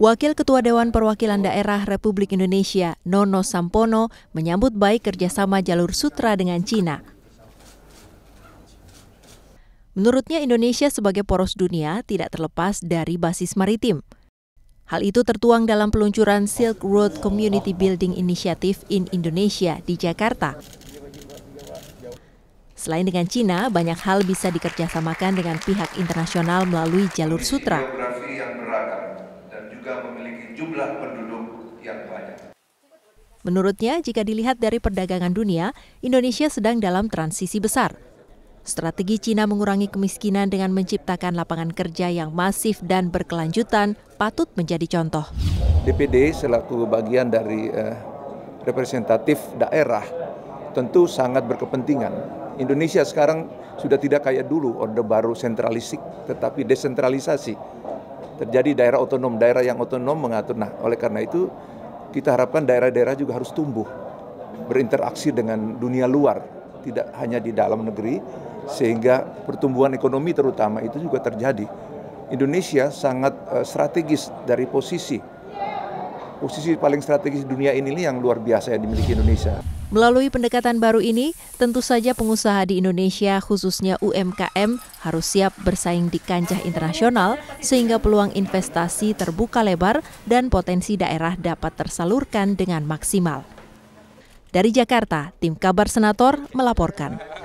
Wakil Ketua Dewan Perwakilan Daerah Republik Indonesia, Nono Sampono, menyambut baik kerjasama jalur sutra dengan Cina. Menurutnya Indonesia sebagai poros dunia tidak terlepas dari basis maritim. Hal itu tertuang dalam peluncuran Silk Road Community Building Initiative in Indonesia di Jakarta. Selain dengan Cina, banyak hal bisa dikerjasamakan dengan pihak internasional melalui jalur sutra juga memiliki jumlah penduduk yang banyak. Menurutnya, jika dilihat dari perdagangan dunia, Indonesia sedang dalam transisi besar. Strategi Cina mengurangi kemiskinan dengan menciptakan lapangan kerja yang masif dan berkelanjutan patut menjadi contoh. DPD selaku bagian dari eh, representatif daerah tentu sangat berkepentingan. Indonesia sekarang sudah tidak kayak dulu Orde Baru sentralistik, tetapi desentralisasi terjadi daerah otonom, daerah yang otonom mengatur. Nah, oleh karena itu kita harapkan daerah-daerah juga harus tumbuh berinteraksi dengan dunia luar, tidak hanya di dalam negeri sehingga pertumbuhan ekonomi terutama itu juga terjadi. Indonesia sangat eh, strategis dari posisi posisi paling strategis dunia ini yang luar biasa yang dimiliki Indonesia. Melalui pendekatan baru ini, tentu saja pengusaha di Indonesia, khususnya UMKM, harus siap bersaing di kancah internasional sehingga peluang investasi terbuka lebar dan potensi daerah dapat tersalurkan dengan maksimal. Dari Jakarta, tim Kabar Senator melaporkan.